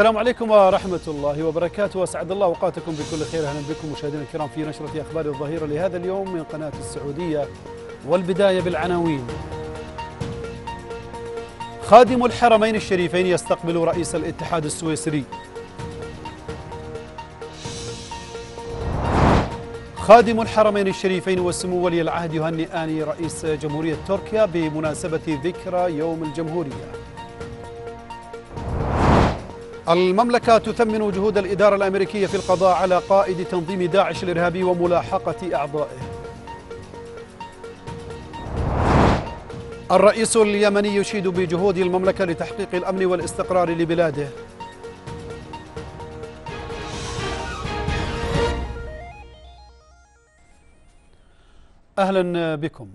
السلام عليكم ورحمة الله وبركاته وأسعد الله أوقاتكم بكل خير أهلا بكم مشاهدينا الكرام في نشرة أخبار الظهيرة لهذا اليوم من قناة السعودية والبداية بالعناوين خادم الحرمين الشريفين يستقبل رئيس الاتحاد السويسري خادم الحرمين الشريفين وسمو ولي العهد يهنئان رئيس جمهورية تركيا بمناسبة ذكرى يوم الجمهورية المملكة تثمن جهود الإدارة الأمريكية في القضاء على قائد تنظيم داعش الإرهابي وملاحقة أعضائه الرئيس اليمني يشيد بجهود المملكة لتحقيق الأمن والاستقرار لبلاده أهلا بكم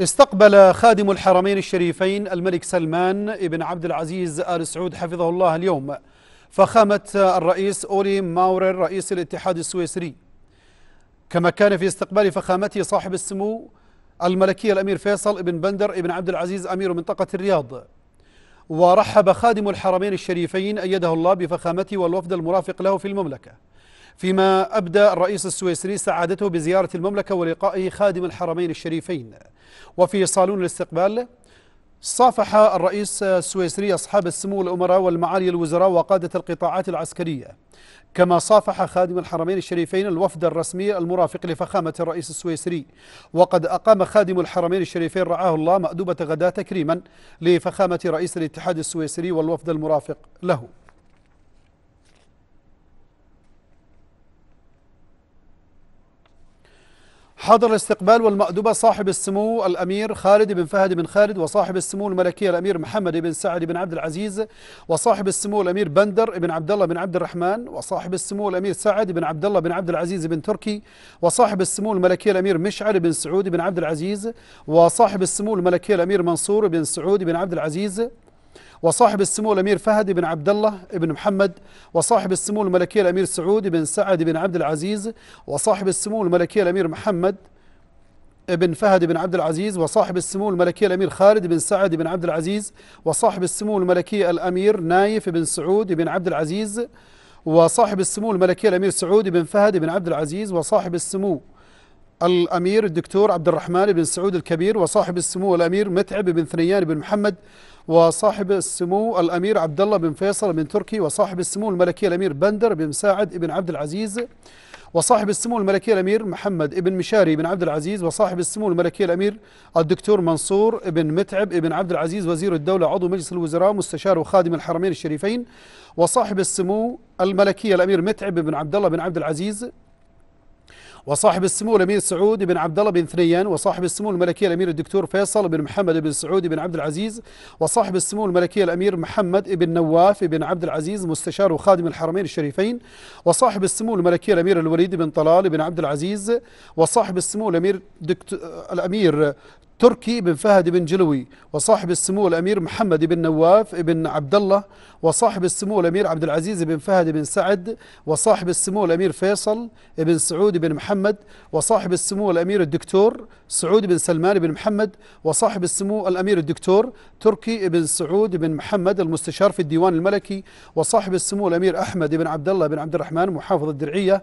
استقبل خادم الحرمين الشريفين الملك سلمان بن عبد العزيز آل سعود حفظه الله اليوم فخامة الرئيس أولي ماورر رئيس الاتحاد السويسري كما كان في استقبال فخامته صاحب السمو الملكي الأمير فيصل بن بندر بن عبد العزيز أمير منطقة الرياض ورحب خادم الحرمين الشريفين أيده الله بفخامته والوفد المرافق له في المملكة فيما أبدى الرئيس السويسري سعادته بزيارة المملكة ولقائه خادم الحرمين الشريفين وفي صالون الاستقبال صافح الرئيس السويسري أصحاب السمو الأمراء والمعالي الوزراء وقادة القطاعات العسكرية كما صافح خادم الحرمين الشريفين الوفد الرسمي المرافق لفخامة الرئيس السويسري وقد أقام خادم الحرمين الشريفين رعاه الله مأدوبة غداة تكريما لفخامة رئيس الاتحاد السويسري والوفد المرافق له حضر الاستقبال والمأدبة صاحب السمو الأمير خالد بن فهد بن خالد وصاحب السمو الملكي الأمير محمد بن سعد بن عبد العزيز وصاحب السمو الأمير بندر بن عبد الله بن عبد الرحمن وصاحب السمو الأمير سعد بن عبد الله بن عبد العزيز بن تركي وصاحب السمو الملكي الأمير مشعل بن سعود بن عبد العزيز وصاحب السمو الملكي الأمير منصور بن سعود بن عبد العزيز وصاحب السمو الأمير فهد بن عبد الله بن محمد وصاحب السمو الملكي الأمير سعود بن سعد بن عبد العزيز وصاحب السمو الملكي الأمير محمد بن فهد بن عبد العزيز وصاحب السمو الملكي الأمير خالد بن سعد بن عبد العزيز وصاحب السمو الملكي الأمير نايف بن سعود بن عبد العزيز وصاحب السمو الملكي الأمير سعود بن فهد بن عبد العزيز وصاحب السمو الأمير الدكتور عبد الرحمن بن سعود الكبير وصاحب السمو الأمير متعب بن ثنيان بن محمد وصاحب السمو الأمير عبد الله بن فيصل بن تركي وصاحب السمو الملكي الأمير بندر بن مساعد بن عبد العزيز وصاحب السمو الملكي الأمير محمد بن مشاري بن عبد العزيز وصاحب السمو الملكي الأمير الدكتور منصور بن متعب بن عبد العزيز وزير الدولة عضو مجلس الوزراء مستشار وخادم الحرمين الشريفين وصاحب السمو الملكي الأمير متعب بن عبد الله بن عبد العزيز وصاحب السمو الامير سعود بن عبد الله بن ثنيان وصاحب السمو الملكي الامير الدكتور فيصل بن محمد بن سعود بن عبد العزيز وصاحب السمو الملكي الامير محمد بن نواف بن عبد العزيز مستشار وخادم الحرمين الشريفين وصاحب السمو الملكي الامير الوليد بن طلال بن عبد العزيز وصاحب السمو الامير دكتور الامير تركي بن فهد بن جلوي وصاحب السمو الأمير محمد بن نواف بن عبد الله وصاحب السمو الأمير عبد العزيز بن فهد بن سعد وصاحب السمو الأمير فيصل بن سعود بن محمد وصاحب السمو الأمير الدكتور سعود بن سلمان بن محمد وصاحب السمو الأمير الدكتور تركي بن سعود بن محمد المستشار في الديوان الملكي وصاحب السمو الأمير أحمد بن عبد الله بن عبد الرحمن محافظ الدرعية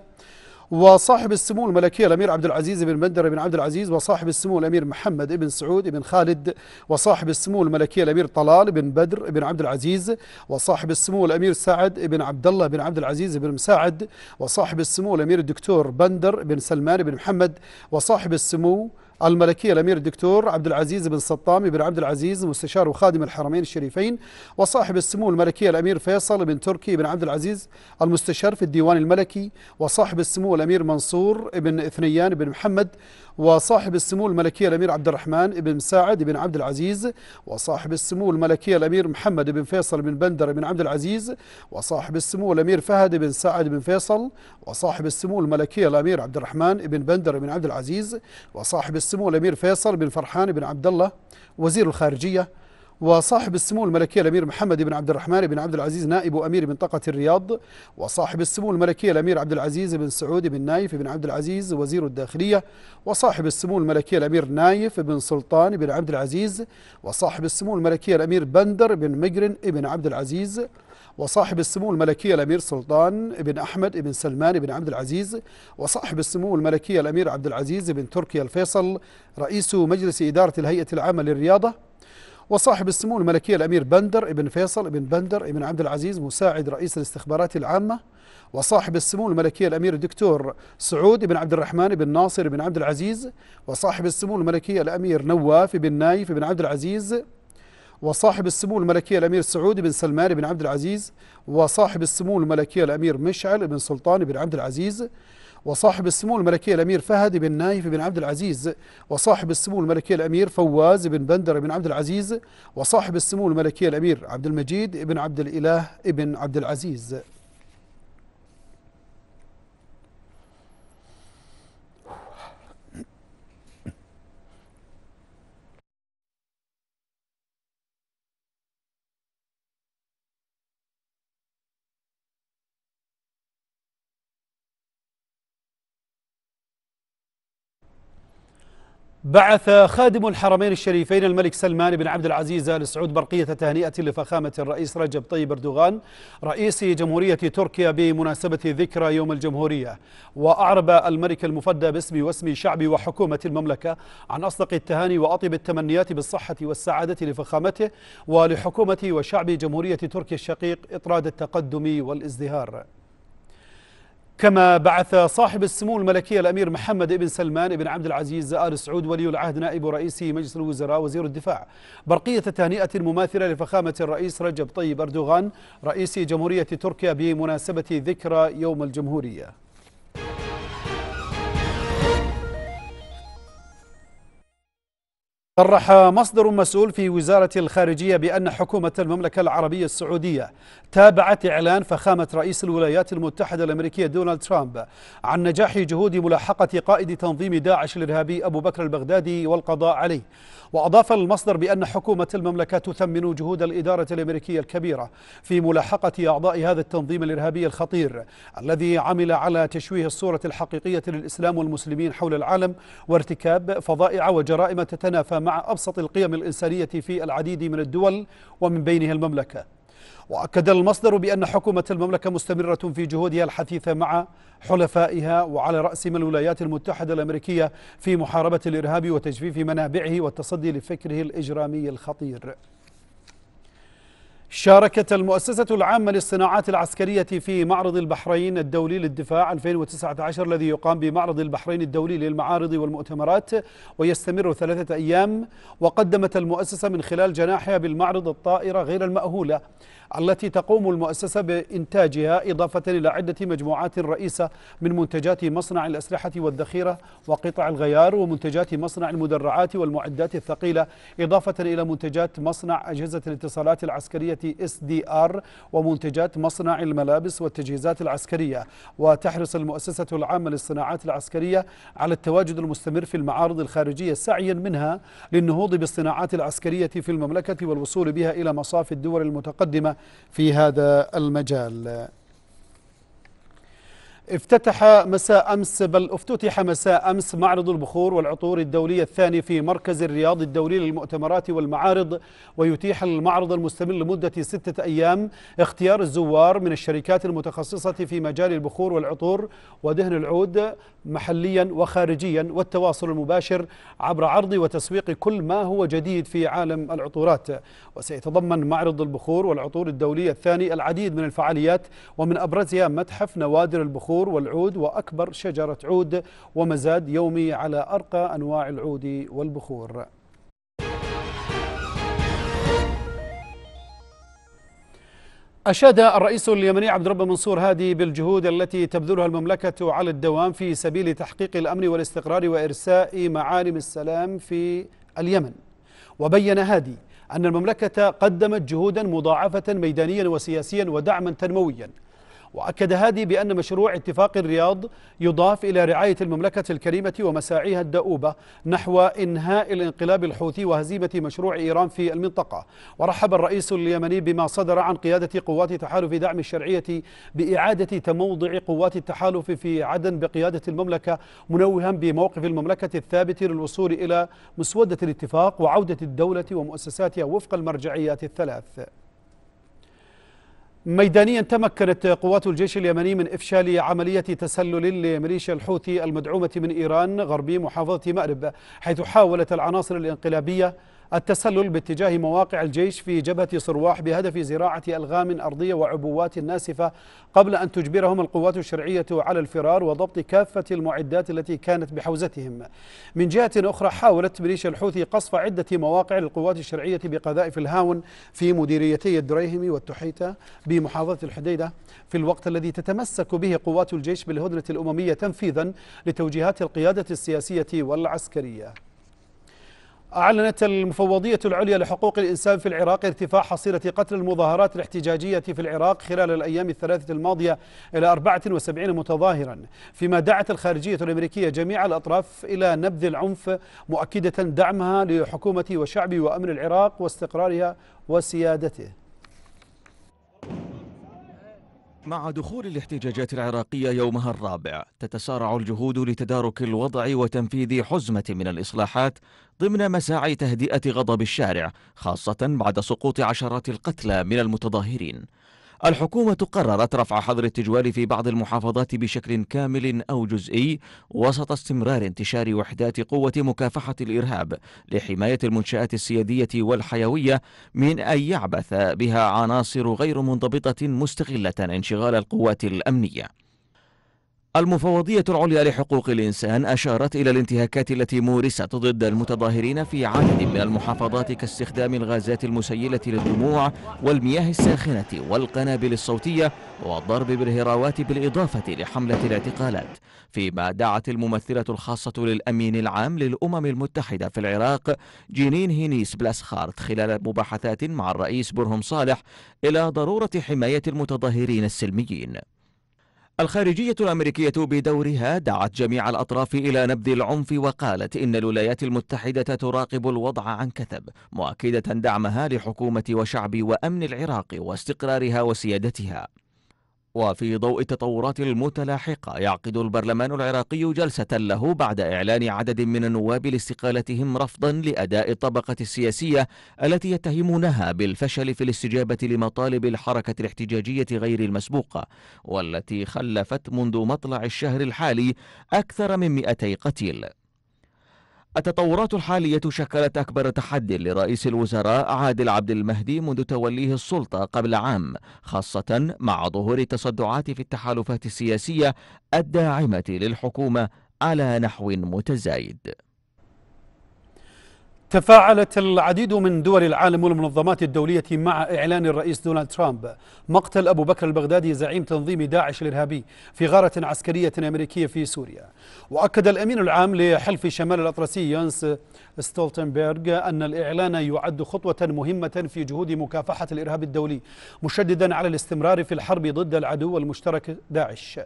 وصاحب السمو الملكي الأمير عبد العزيز بن بندر بن عبد العزيز وصاحب السمو الأمير محمد بن سعود بن خالد وصاحب السمو الملكي الأمير طلال بن بدر بن عبد العزيز وصاحب السمو الأمير سعد بن عبد الله بن عبد العزيز بن مساعد وصاحب السمو الأمير الدكتور بندر بن سلمان بن محمد وصاحب السمو الملكية الأمير الدكتور عبد العزيز بن سطام بن عبد العزيز مستشار وخادم الحرمين الشريفين وصاحب السمو الملكية الأمير فيصل بن تركي بن عبد العزيز المستشار في الديوان الملكي وصاحب السمو الأمير منصور بن إثنيان بن محمد وصاحب السمو الملكية الأمير عبد الرحمن بن مساعد بن عبد العزيز وصاحب السمو الملكية الأمير محمد بن فيصل بن بندر بن عبد العزيز وصاحب السمو الأمير فهد بن سعد بن فيصل وصاحب السمو الملكية الأمير عبد الرحمن بن بندر بن عبد العزيز وصاحب السمو السمو الامير فيصل بن فرحان بن عبد الله وزير الخارجيه وصاحب السمو الملكية الأمير محمد بن عبد الرحمن بن عبد العزيز نائب أمير منطقة الرياض وصاحب السمو الملكية الأمير عبد العزيز بن سعود بن نايف بن عبد العزيز وزير الداخلية وصاحب السمو الملكية الأمير نايف بن سلطان بن عبد العزيز وصاحب السمو الملكية الأمير بندر بن مجرن بن عبد العزيز وصاحب السمو الملكية الأمير سلطان بن أحمد بن سلمان بن عبد العزيز وصاحب السمو الملكية الأمير عبد العزيز بن تركي الفيصل رئيس مجلس إدارة الهيئة العامة للرياضة وصاحب السمو الملكية الأمير بندر بن فيصل بن بندر بن عبد العزيز مساعد رئيس الاستخبارات العامة وصاحب السمو الملكية الأمير الدكتور سعود بن عبد الرحمن بن ناصر بن عبد العزيز وصاحب السمو الملكية الأمير نواف بن نايف بن عبد العزيز وصاحب السمو الملكية الأمير سعود بن سلمان بن عبد العزيز وصاحب السمو الملكية الأمير مشعل بن سلطان بن عبد العزيز وصاحب السمو الملكية الأمير فهد بن نايف بن عبد العزيز وصاحب السمو الملكية الأمير فواز بن بندر بن عبد العزيز وصاحب السمو الملكية الأمير عبد المجيد بن عبد الإله بن عبد العزيز بعث خادم الحرمين الشريفين الملك سلمان بن عبد العزيز ال سعود برقية تهنئة لفخامة الرئيس رجب طيب أردوغان رئيس جمهورية تركيا بمناسبة ذكرى يوم الجمهورية وأعرب الملك المفدى باسم واسم شعب وحكومة المملكة عن أصدق التهاني وأطيب التمنيات بالصحة والسعادة لفخامته ولحكومة وشعب جمهورية تركيا الشقيق إطراد التقدم والازدهار كما بعث صاحب السمو الملكي الامير محمد بن سلمان بن عبد العزيز ال سعود ولي العهد نائب رئيس مجلس الوزراء وزير الدفاع برقيه تهنئه مماثله لفخامه الرئيس رجب طيب اردوغان رئيس جمهوريه تركيا بمناسبه ذكرى يوم الجمهوريه صرح مصدر مسؤول في وزارة الخارجية بأن حكومة المملكة العربية السعودية تابعت إعلان فخامة رئيس الولايات المتحدة الأمريكية دونالد ترامب عن نجاح جهود ملاحقة قائد تنظيم داعش الإرهابي أبو بكر البغدادي والقضاء عليه وأضاف المصدر بأن حكومة المملكة تثمن جهود الإدارة الأمريكية الكبيرة في ملاحقة أعضاء هذا التنظيم الإرهابي الخطير الذي عمل على تشويه الصورة الحقيقية للإسلام والمسلمين حول العالم وارتكاب فظائع وجرائم تتنافى مع أبسط القيم الإنسانية في العديد من الدول ومن بينها المملكة وأكد المصدر بأن حكومة المملكة مستمرة في جهودها الحثيثة مع حلفائها وعلى رأسهم الولايات المتحدة الأمريكية في محاربة الإرهاب وتجفيف منابعه والتصدي لفكره الإجرامي الخطير شاركت المؤسسة العامة للصناعات العسكرية في معرض البحرين الدولي للدفاع 2019 الذي يقام بمعرض البحرين الدولي للمعارض والمؤتمرات ويستمر ثلاثة أيام وقدمت المؤسسة من خلال جناحها بالمعرض الطائرة غير المأهولة التي تقوم المؤسسة بإنتاجها إضافة إلى عدة مجموعات رئيسة من منتجات مصنع الأسلحة والذخيرة وقطع الغيار ومنتجات مصنع المدرعات والمعدات الثقيلة إضافة إلى منتجات مصنع أجهزة الاتصالات العسكرية SDR ومنتجات مصنع الملابس والتجهيزات العسكرية وتحرص المؤسسة العامة للصناعات العسكرية على التواجد المستمر في المعارض الخارجية سعيا منها للنهوض بالصناعات العسكرية في المملكة والوصول بها إلى مصاف الدول المتقدمة في هذا المجال افتتح مساء أمس بل افتتح مساء أمس معرض البخور والعطور الدولي الثاني في مركز الرياض الدولي للمؤتمرات والمعارض ويتيح المعرض المستمر لمدة ستة أيام اختيار الزوار من الشركات المتخصصة في مجال البخور والعطور ودهن العود محليا وخارجيا والتواصل المباشر عبر عرض وتسويق كل ما هو جديد في عالم العطورات وسيتضمن معرض البخور والعطور الدولي الثاني العديد من الفعاليات ومن أبرزها متحف نوادر البخور الصقور والعود وأكبر شجرة عود ومزاد يومي على أرقى أنواع العود والبخور أشاد الرئيس اليمني عبد الرب منصور هادي بالجهود التي تبذلها المملكة على الدوام في سبيل تحقيق الأمن والاستقرار وإرساء معالم السلام في اليمن وبين هادي أن المملكة قدمت جهودا مضاعفة ميدانيا وسياسيا ودعما تنمويا وأكد هادي بأن مشروع اتفاق الرياض يضاف إلى رعاية المملكة الكريمة ومساعيها الدؤوبة نحو إنهاء الانقلاب الحوثي وهزيمة مشروع إيران في المنطقة ورحب الرئيس اليمني بما صدر عن قيادة قوات تحالف دعم الشرعية بإعادة تموضع قوات التحالف في عدن بقيادة المملكة منوها بموقف المملكة الثابت للوصول إلى مسودة الاتفاق وعودة الدولة ومؤسساتها وفق المرجعيات الثلاث ميدانيا تمكنت قوات الجيش اليمني من إفشال عملية تسلل لميليشيا الحوثي المدعومة من إيران غربي محافظة مأرب حيث حاولت العناصر الانقلابية التسلل باتجاه مواقع الجيش في جبهة صرواح بهدف زراعة ألغام أرضية وعبوات ناسفة قبل أن تجبرهم القوات الشرعية على الفرار وضبط كافة المعدات التي كانت بحوزتهم من جهة أخرى حاولت ميليشيا الحوثي قصف عدة مواقع للقوات الشرعية بقذائف الهاون في مديريتي الدريهمي والتحيتة بمحافظة الحديدة في الوقت الذي تتمسك به قوات الجيش بالهدنة الأممية تنفيذا لتوجيهات القيادة السياسية والعسكرية أعلنت المفوضية العليا لحقوق الإنسان في العراق ارتفاع حصيلة قتل المظاهرات الاحتجاجية في العراق خلال الأيام الثلاثة الماضية إلى 74 متظاهرا فيما دعت الخارجية الأمريكية جميع الأطراف إلى نبذ العنف مؤكدة دعمها لحكومة وشعب وأمن العراق واستقرارها وسيادته مع دخول الاحتجاجات العراقية يومها الرابع تتسارع الجهود لتدارك الوضع وتنفيذ حزمة من الإصلاحات ضمن مساعي تهدئة غضب الشارع خاصة بعد سقوط عشرات القتلى من المتظاهرين الحكومة قررت رفع حظر التجوال في بعض المحافظات بشكل كامل أو جزئي وسط استمرار انتشار وحدات قوة مكافحة الإرهاب لحماية المنشآت السيادية والحيوية من أن يعبث بها عناصر غير منضبطة مستغلة انشغال القوات الأمنية المفوضية العليا لحقوق الإنسان أشارت إلى الانتهاكات التي مورست ضد المتظاهرين في عدد من المحافظات كاستخدام الغازات المسيلة للدموع والمياه الساخنة والقنابل الصوتية والضرب بالهراوات بالإضافة لحملة الاعتقالات فيما دعت الممثلة الخاصة للأمين العام للأمم المتحدة في العراق جينين هينيس بلاسخارت خلال مباحثات مع الرئيس برهم صالح إلى ضرورة حماية المتظاهرين السلميين الخارجية الأمريكية بدورها دعت جميع الأطراف إلى نبذ العنف وقالت إن الولايات المتحدة تراقب الوضع عن كثب مؤكدة دعمها لحكومة وشعب وأمن العراق واستقرارها وسيادتها وفي ضوء التطورات المتلاحقة يعقد البرلمان العراقي جلسة له بعد إعلان عدد من النواب لاستقالتهم رفضا لأداء الطبقة السياسية التي يتهمونها بالفشل في الاستجابة لمطالب الحركة الاحتجاجية غير المسبوقة والتي خلفت منذ مطلع الشهر الحالي أكثر من 200 قتيل التطورات الحالية شكلت أكبر تحد لرئيس الوزراء عادل عبد المهدي منذ توليه السلطة قبل عام خاصة مع ظهور التصدعات في التحالفات السياسية الداعمة للحكومة على نحو متزايد تفاعلت العديد من دول العالم والمنظمات الدولية مع إعلان الرئيس دونالد ترامب مقتل أبو بكر البغدادي زعيم تنظيم داعش الإرهابي في غارة عسكرية أمريكية في سوريا وأكد الأمين العام لحلف شمال الأطلسي يونس ستولتنبرغ أن الإعلان يعد خطوة مهمة في جهود مكافحة الإرهاب الدولي مشددا على الاستمرار في الحرب ضد العدو المشترك داعش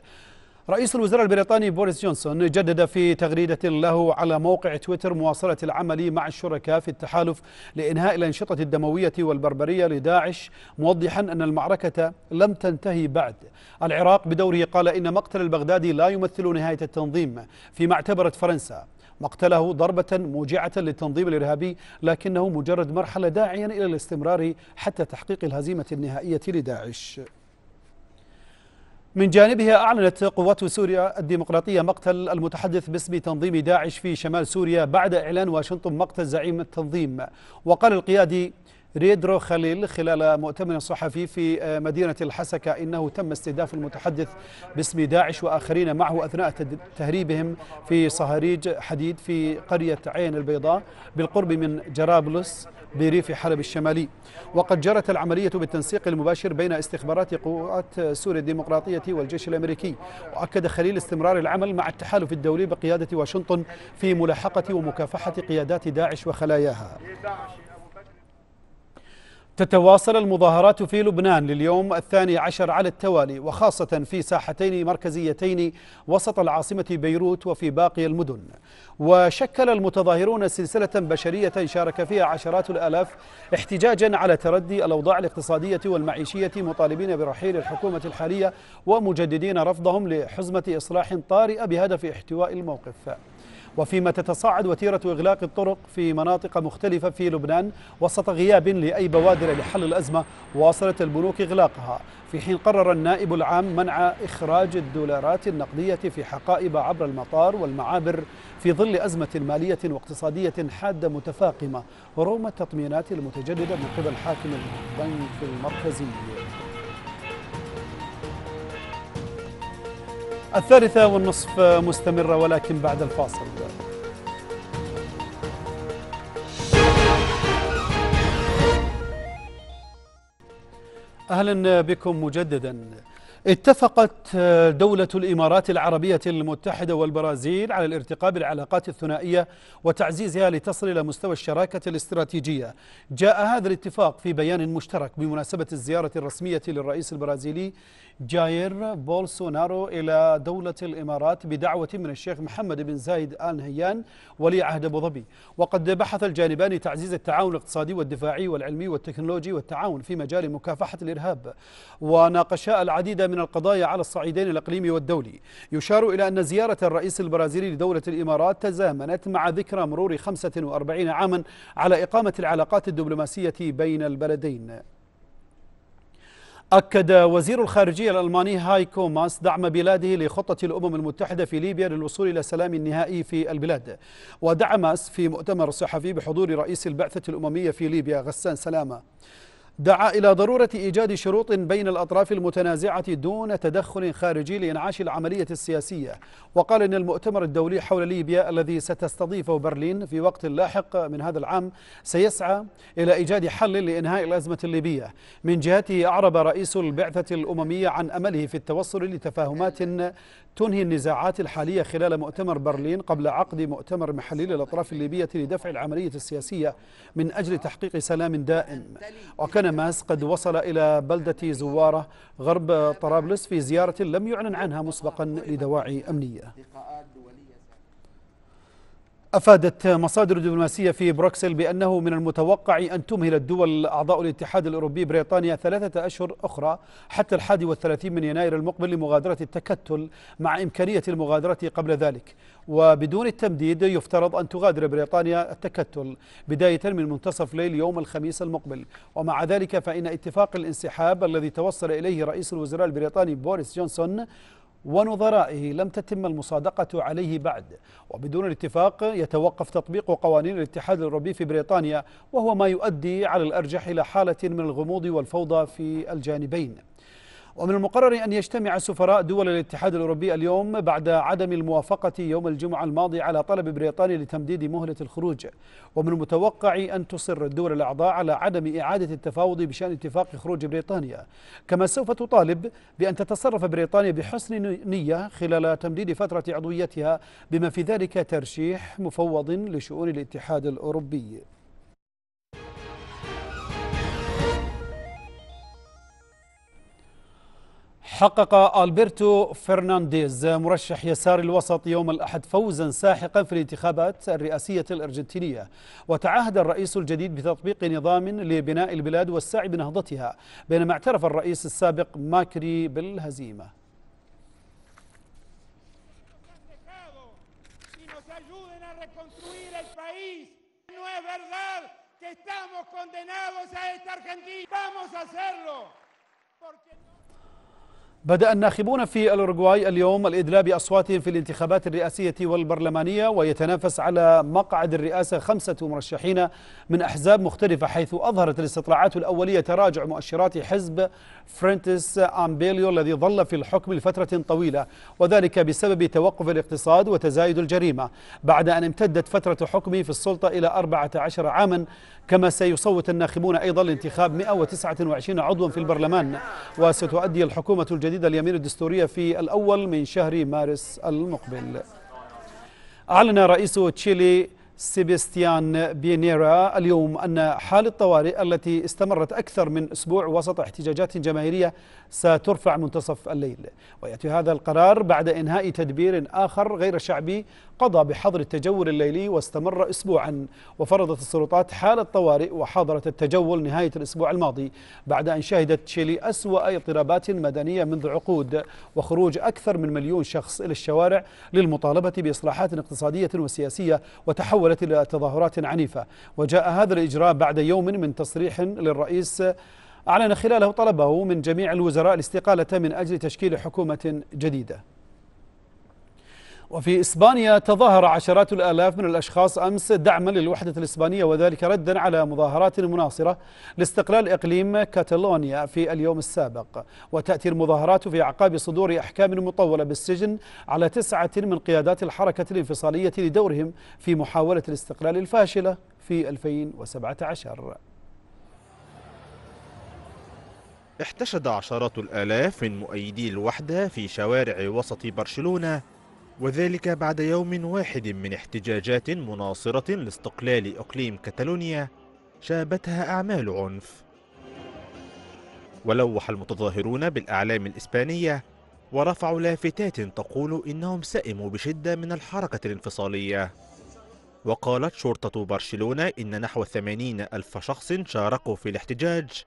رئيس الوزراء البريطاني بوريس جونسون جدد في تغريدة له على موقع تويتر مواصلة العمل مع الشركاء في التحالف لإنهاء الأنشطة الدموية والبربرية لداعش موضحا أن المعركة لم تنتهي بعد العراق بدوره قال إن مقتل البغدادي لا يمثل نهاية التنظيم فيما اعتبرت فرنسا مقتله ضربة موجعة للتنظيم الإرهابي لكنه مجرد مرحلة داعيا إلى الاستمرار حتى تحقيق الهزيمة النهائية لداعش من جانبها أعلنت قوات سوريا الديمقراطية مقتل المتحدث باسم تنظيم داعش في شمال سوريا بعد إعلان واشنطن مقتل زعيم التنظيم وقال القيادي ريدرو خليل خلال مؤتمر صحفي في آه، مدينة الحسكة إنه تم استهداف المتحدث باسم داعش وآخرين معه أثناء تهريبهم في صهاريج حديد في قرية عين البيضاء بالقرب من جرابلس بريف حلب الشمالي وقد جرت العملية بالتنسيق المباشر بين استخبارات قوات سوريا الديمقراطية والجيش الأمريكي وأكد خليل استمرار العمل مع التحالف الدولي بقيادة واشنطن في ملاحقة ومكافحة قيادات داعش وخلاياها تتواصل المظاهرات في لبنان لليوم الثاني عشر على التوالي وخاصة في ساحتين مركزيتين وسط العاصمة بيروت وفي باقي المدن وشكل المتظاهرون سلسلة بشرية شارك فيها عشرات الآلاف احتجاجا على تردي الأوضاع الاقتصادية والمعيشية مطالبين برحيل الحكومة الحالية ومجددين رفضهم لحزمة إصلاح طارئة بهدف احتواء الموقف وفيما تتصاعد وتيرة إغلاق الطرق في مناطق مختلفة في لبنان وسط غياب لأي بوادر لحل الأزمة واصلت البنوك إغلاقها في حين قرر النائب العام منع إخراج الدولارات النقدية في حقائب عبر المطار والمعابر في ظل أزمة مالية واقتصادية حادة متفاقمة رغم التطمينات المتجددة من قبل حاكم البنك المركزي الثالثة والنصف مستمرة ولكن بعد الفاصل أهلا بكم مجددا اتفقت آه، دولة الإمارات العربية المتحدة والبرازيل على الارتقاء بالعلاقات الثنائية وتعزيزها لتصل إلى مستوى الشراكة الاستراتيجية جاء هذا الاتفاق في بيان مشترك بمناسبة الزيارة الرسمية للرئيس البرازيلي جاير بولسونارو إلى دولة الإمارات بدعوة من الشيخ محمد بن زايد آل نهيان ولي عهد أبو ظبي وقد بحث الجانبان تعزيز التعاون الاقتصادي والدفاعي والعلمي والتكنولوجي والتعاون في مجال مكافحة الإرهاب وناقشا العديد من القضايا على الصعيدين الإقليمي والدولي يشار إلى أن زيارة الرئيس البرازيلي لدولة الإمارات تزامنت مع ذكرى مرور 45 عاما على إقامة العلاقات الدبلوماسية بين البلدين أكد وزير الخارجية الألماني هايكو ماس دعم بلاده لخطة الأمم المتحدة في ليبيا للوصول إلى سلام نهائي في البلاد ودعم ماس في مؤتمر صحفي بحضور رئيس البعثة الأممية في ليبيا غسان سلامة دعا إلى ضرورة إيجاد شروط بين الأطراف المتنازعة دون تدخل خارجي لإنعاش العملية السياسية وقال إن المؤتمر الدولي حول ليبيا الذي ستستضيفه برلين في وقت لاحق من هذا العام سيسعى إلى إيجاد حل لإنهاء الأزمة الليبية من جهته أعرب رئيس البعثة الأممية عن أمله في التوصل لتفاهمات تنهي النزاعات الحالية خلال مؤتمر برلين قبل عقد مؤتمر محلي للأطراف الليبية لدفع العملية السياسية من أجل تحقيق سلام دائم وكان ماس قد وصل إلى بلدة زوارة غرب طرابلس في زيارة لم يعلن عنها مسبقا لدواعي أمنية أفادت مصادر دبلوماسية في بروكسل بأنه من المتوقع أن تمهل الدول أعضاء الاتحاد الأوروبي بريطانيا ثلاثة أشهر أخرى حتى الحادي والثلاثين من يناير المقبل لمغادرة التكتل مع إمكانية المغادرة قبل ذلك وبدون التمديد يفترض أن تغادر بريطانيا التكتل بداية من منتصف ليل يوم الخميس المقبل ومع ذلك فإن اتفاق الانسحاب الذي توصل إليه رئيس الوزراء البريطاني بوريس جونسون ونظرائه لم تتم المصادقة عليه بعد وبدون الاتفاق يتوقف تطبيق قوانين الاتحاد الأوروبي في بريطانيا وهو ما يؤدي على الأرجح إلى حالة من الغموض والفوضى في الجانبين ومن المقرر أن يجتمع سفراء دول الاتحاد الأوروبي اليوم بعد عدم الموافقة يوم الجمعة الماضي على طلب بريطانيا لتمديد مهلة الخروج ومن المتوقع أن تصر الدول الأعضاء على عدم إعادة التفاوض بشأن اتفاق خروج بريطانيا كما سوف تطالب بأن تتصرف بريطانيا بحسن نية خلال تمديد فترة عضويتها بما في ذلك ترشيح مفوض لشؤون الاتحاد الأوروبي حقق ألبرتو فرنانديز مرشح يسار الوسط يوم الأحد فوزا ساحقا في الانتخابات الرئاسية الأرجنتينية وتعهد الرئيس الجديد بتطبيق نظام لبناء البلاد والسعي بنهضتها بينما اعترف الرئيس السابق ماكري بالهزيمة Estamos condenados a esta Argentina. Vamos a hacerlo. Porque no... بدأ الناخبون في الأوروغواي اليوم الإدلاء بأصواتهم في الانتخابات الرئاسية والبرلمانية ويتنافس على مقعد الرئاسة خمسة مرشحين من أحزاب مختلفة حيث أظهرت الاستطلاعات الأولية تراجع مؤشرات حزب فرنتس أمبيليو الذي ظل في الحكم لفترة طويلة وذلك بسبب توقف الاقتصاد وتزايد الجريمة بعد أن امتدت فترة حكمه في السلطة إلى 14 عاما كما سيصوت الناخبون أيضا لانتخاب 129 عضوا في البرلمان وستؤدي الحكومة الجديدة الجديدة اليمين الدستورية في الأول من شهر مارس المقبل أعلن رئيس تشيلي سيبستيان بينيرا اليوم أن حال الطوارئ التي استمرت أكثر من أسبوع وسط احتجاجات جماهيرية سترفع منتصف الليل ويأتي هذا القرار بعد إنهاء تدبير آخر غير شعبي قضى بحظر التجول الليلي واستمر أسبوعا وفرضت السلطات حالة طوارئ وحظرت التجول نهاية الأسبوع الماضي بعد أن شهدت تشيلي أسوأ اضطرابات مدنية منذ عقود وخروج أكثر من مليون شخص إلى الشوارع للمطالبة بإصلاحات اقتصادية وسياسية وتحولت إلى تظاهرات عنيفة وجاء هذا الإجراء بعد يوم من تصريح للرئيس أعلن خلاله طلبه من جميع الوزراء الاستقالة من أجل تشكيل حكومة جديدة وفي إسبانيا تظاهر عشرات الآلاف من الأشخاص أمس دعما للوحدة الإسبانية وذلك ردا على مظاهرات مناصرة لاستقلال إقليم كاتالونيا في اليوم السابق وتأتي المظاهرات في أعقاب صدور أحكام مطولة بالسجن على تسعة من قيادات الحركة الانفصالية لدورهم في محاولة الاستقلال الفاشلة في 2017 احتشد عشرات الآلاف من مؤيدي الوحدة في شوارع وسط برشلونة وذلك بعد يوم واحد من احتجاجات مناصرة لاستقلال أقليم كتالونيا شابتها أعمال عنف ولوح المتظاهرون بالأعلام الإسبانية ورفعوا لافتات تقول إنهم سئموا بشدة من الحركة الانفصالية وقالت شرطة برشلونة إن نحو 80 ألف شخص شاركوا في الاحتجاج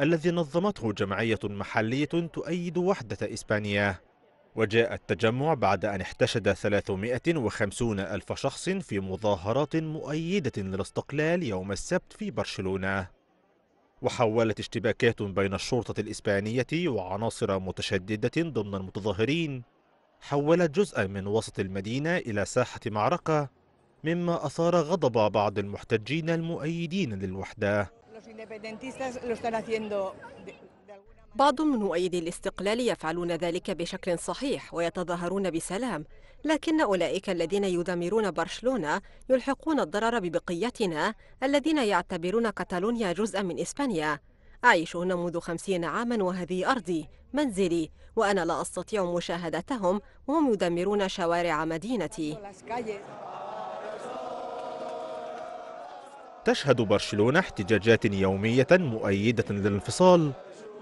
الذي نظمته جمعية محلية تؤيد وحدة إسبانيا وجاء التجمع بعد أن احتشد 350 ألف شخص في مظاهرات مؤيدة للاستقلال يوم السبت في برشلونة وحولت اشتباكات بين الشرطة الإسبانية وعناصر متشددة ضمن المتظاهرين حولت جزءا من وسط المدينة إلى ساحة معركة مما أثار غضب بعض المحتجين المؤيدين للوحدة بعض من مؤيدي الاستقلال يفعلون ذلك بشكل صحيح ويتظاهرون بسلام لكن أولئك الذين يدمرون برشلونة يلحقون الضرر ببقيتنا الذين يعتبرون كاتالونيا جزءا من إسبانيا أعيش هنا منذ خمسين عاما وهذه أرضي منزلي وأنا لا أستطيع مشاهدتهم وهم يدمرون شوارع مدينتي تشهد برشلونة احتجاجات يومية مؤيدة للانفصال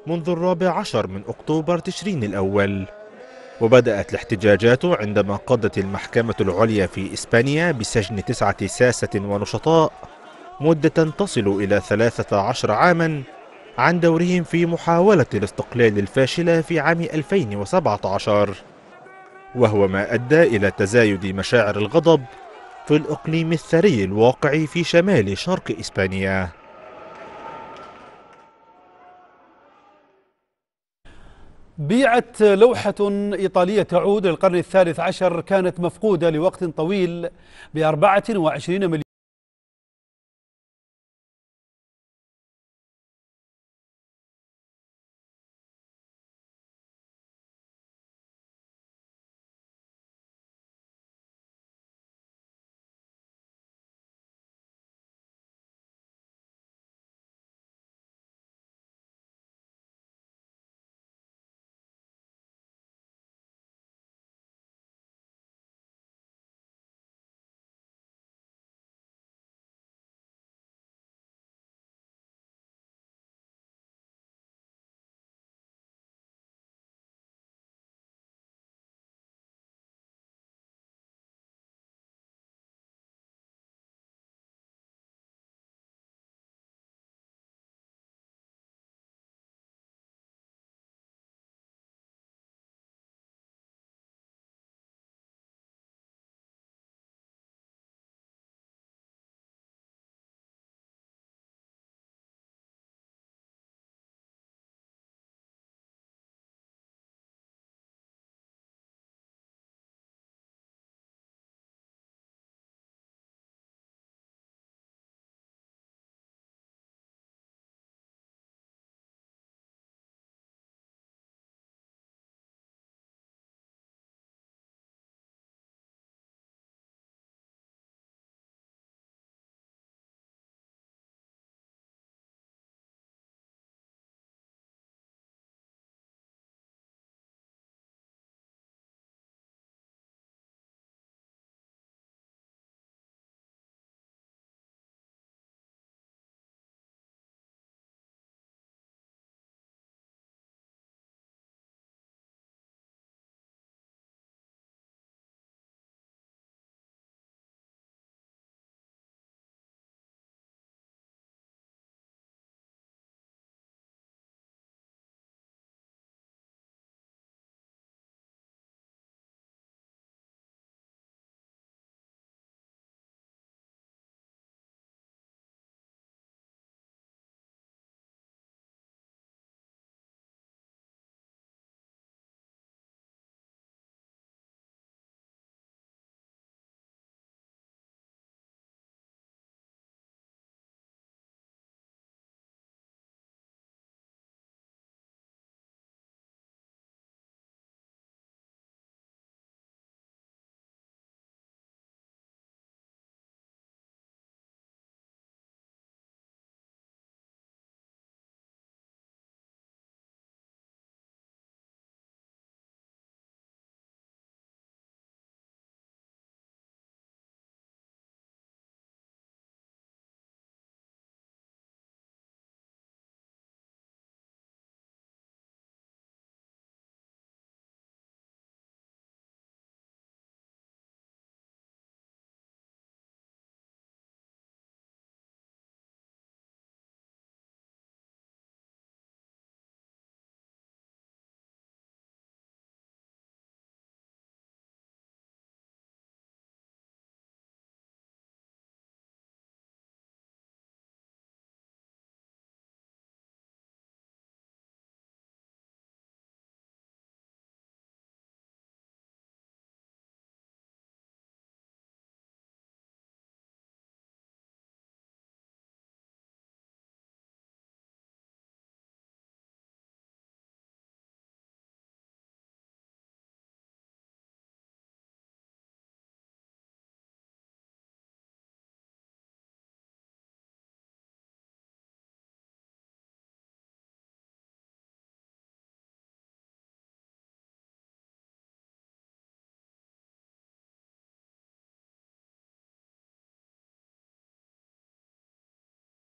منذ الرابع عشر من أكتوبر تشرين الأول وبدأت الاحتجاجات عندما قضت المحكمة العليا في إسبانيا بسجن تسعة ساسة ونشطاء مدة تصل إلى 13 عاما عن دورهم في محاولة الاستقلال الفاشلة في عام 2017 وهو ما أدى إلى تزايد مشاعر الغضب في الإقليم الثري الواقع في شمال شرق إسبانيا بيعت لوحة إيطالية تعود للقرن الثالث عشر كانت مفقودة لوقت طويل بأربعة وعشرين مليون